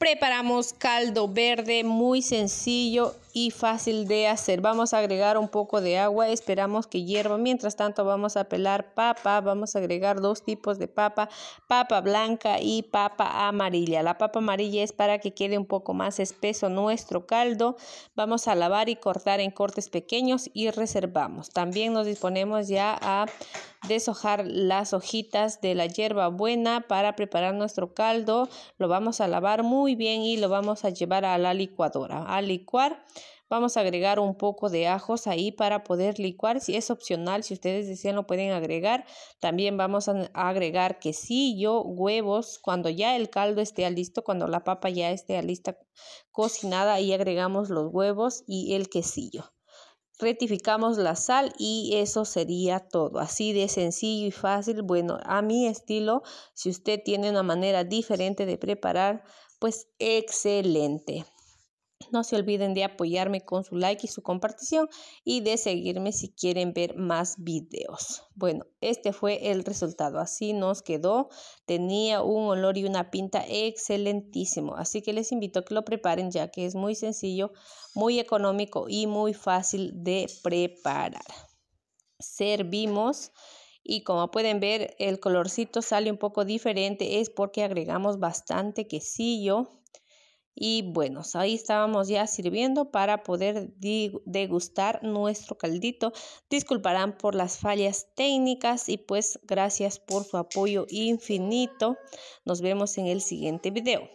Preparamos caldo verde muy sencillo y fácil de hacer. Vamos a agregar un poco de agua, esperamos que hierva. Mientras tanto vamos a pelar papa, vamos a agregar dos tipos de papa, papa blanca y papa amarilla. La papa amarilla es para que quede un poco más espeso nuestro caldo. Vamos a lavar y cortar en cortes pequeños y reservamos. También nos disponemos ya a deshojar las hojitas de la hierba buena para preparar nuestro caldo. Lo vamos a lavar muy bien y lo vamos a llevar a la licuadora a licuar. Vamos a agregar un poco de ajos ahí para poder licuar. Si es opcional, si ustedes desean lo pueden agregar. También vamos a agregar quesillo, huevos. Cuando ya el caldo esté listo, cuando la papa ya esté lista cocinada, ahí agregamos los huevos y el quesillo. Retificamos la sal y eso sería todo. Así de sencillo y fácil. Bueno, a mi estilo, si usted tiene una manera diferente de preparar, pues excelente. No se olviden de apoyarme con su like y su compartición y de seguirme si quieren ver más videos. Bueno, este fue el resultado. Así nos quedó. Tenía un olor y una pinta excelentísimo. Así que les invito a que lo preparen ya que es muy sencillo, muy económico y muy fácil de preparar. Servimos. Y como pueden ver, el colorcito sale un poco diferente. Es porque agregamos bastante quesillo y bueno, ahí estábamos ya sirviendo para poder degustar nuestro caldito. Disculparán por las fallas técnicas y pues gracias por su apoyo infinito. Nos vemos en el siguiente video.